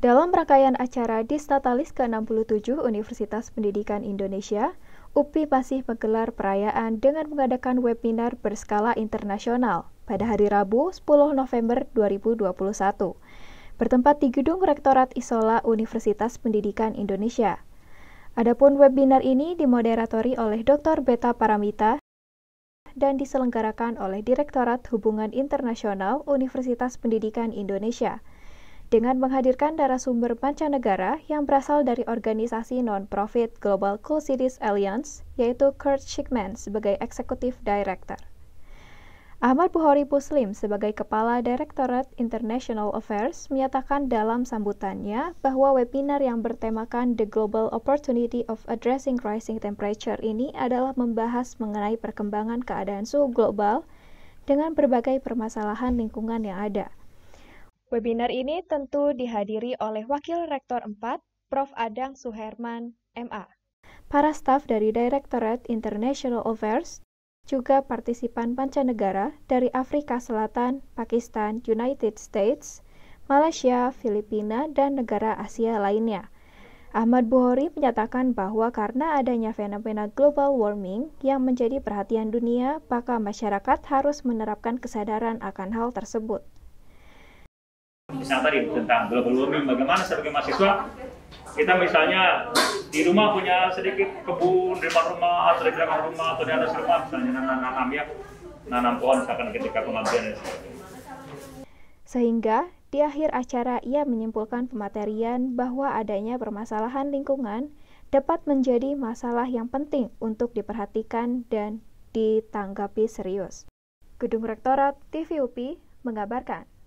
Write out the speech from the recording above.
Dalam rangkaian acara di Statalis ke-67 Universitas Pendidikan Indonesia, UPI masih menggelar perayaan dengan mengadakan webinar berskala internasional pada hari Rabu 10 November 2021 bertempat di Gedung Rektorat Isola Universitas Pendidikan Indonesia. Adapun webinar ini dimoderatori oleh Dr. Beta Paramita dan diselenggarakan oleh Direktorat Hubungan Internasional Universitas Pendidikan Indonesia – dengan menghadirkan narasumber mancanegara yang berasal dari organisasi non-profit Global Cool Cities Alliance, yaitu Kurt Schickman sebagai Executive Director. Ahmad Buhori Puslim sebagai Kepala Direktorat International Affairs menyatakan dalam sambutannya bahwa webinar yang bertemakan The Global Opportunity of Addressing Rising Temperature ini adalah membahas mengenai perkembangan keadaan suhu global dengan berbagai permasalahan lingkungan yang ada – Webinar ini tentu dihadiri oleh Wakil Rektor 4, Prof. Adang Suherman, MA. Para staf dari Direktorat International Affairs juga partisipan mancanegara dari Afrika Selatan, Pakistan, United States, Malaysia, Filipina, dan negara Asia lainnya. Ahmad Buhori menyatakan bahwa karena adanya fenomena global warming yang menjadi perhatian dunia, maka masyarakat harus menerapkan kesadaran akan hal tersebut misalnya tadi tentang global warming bagaimana sebagai mahasiswa kita misalnya di rumah punya sedikit kebun di depan rumah atau di belakang rumah atau di atas rumah misalnya nanam-nanam ya nanam pohon misalkan ketika pengambilan dan sebagainya sehingga di akhir acara ia menyimpulkan pematerian bahwa adanya permasalahan lingkungan dapat menjadi masalah yang penting untuk diperhatikan dan ditanggapi serius. Gedung Rektorat TVUP mengabarkan.